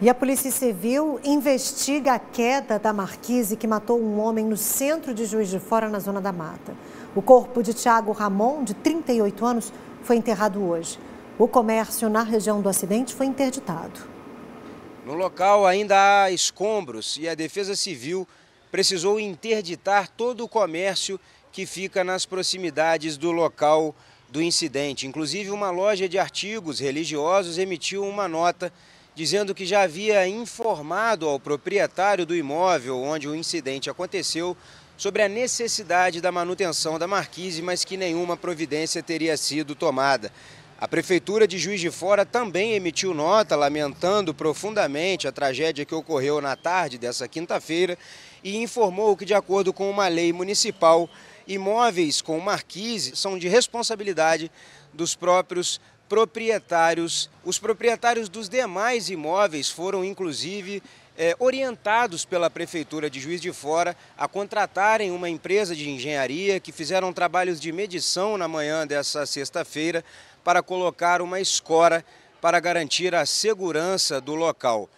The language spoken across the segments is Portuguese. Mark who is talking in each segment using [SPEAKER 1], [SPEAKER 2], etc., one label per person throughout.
[SPEAKER 1] E a Polícia Civil investiga a queda da marquise que matou um homem no centro de Juiz de Fora, na Zona da Mata. O corpo de Tiago Ramon, de 38 anos, foi enterrado hoje. O comércio na região do acidente foi interditado.
[SPEAKER 2] No local ainda há escombros e a Defesa Civil precisou interditar todo o comércio que fica nas proximidades do local do incidente. Inclusive, uma loja de artigos religiosos emitiu uma nota dizendo que já havia informado ao proprietário do imóvel onde o incidente aconteceu sobre a necessidade da manutenção da marquise, mas que nenhuma providência teria sido tomada. A Prefeitura de Juiz de Fora também emitiu nota lamentando profundamente a tragédia que ocorreu na tarde dessa quinta-feira e informou que, de acordo com uma lei municipal, imóveis com marquise são de responsabilidade dos próprios proprietários. Os proprietários dos demais imóveis foram, inclusive, é, orientados pela Prefeitura de Juiz de Fora a contratarem uma empresa de engenharia que fizeram trabalhos de medição na manhã dessa sexta-feira para colocar uma escora para garantir a segurança do local.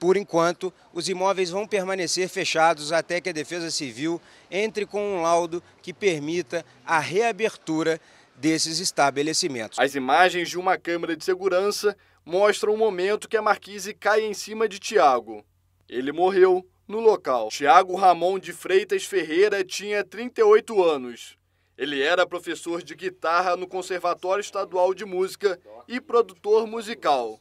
[SPEAKER 2] Por enquanto, os imóveis vão permanecer fechados até que a Defesa Civil entre com um laudo que permita a reabertura desses estabelecimentos. As imagens de uma câmera de segurança mostram o momento que a Marquise
[SPEAKER 3] cai em cima de Tiago. Ele morreu no local. Tiago Ramon de Freitas Ferreira tinha 38 anos. Ele era professor de guitarra no Conservatório Estadual de Música e produtor musical.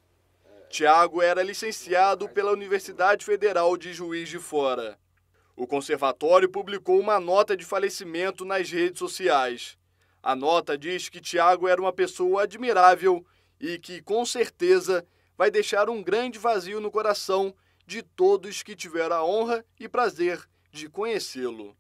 [SPEAKER 3] Tiago era licenciado pela Universidade Federal de Juiz de Fora. O conservatório publicou uma nota de falecimento nas redes sociais. A nota diz que Tiago era uma pessoa admirável e que, com certeza, vai deixar um grande vazio no coração de todos que tiveram a honra e prazer de conhecê-lo.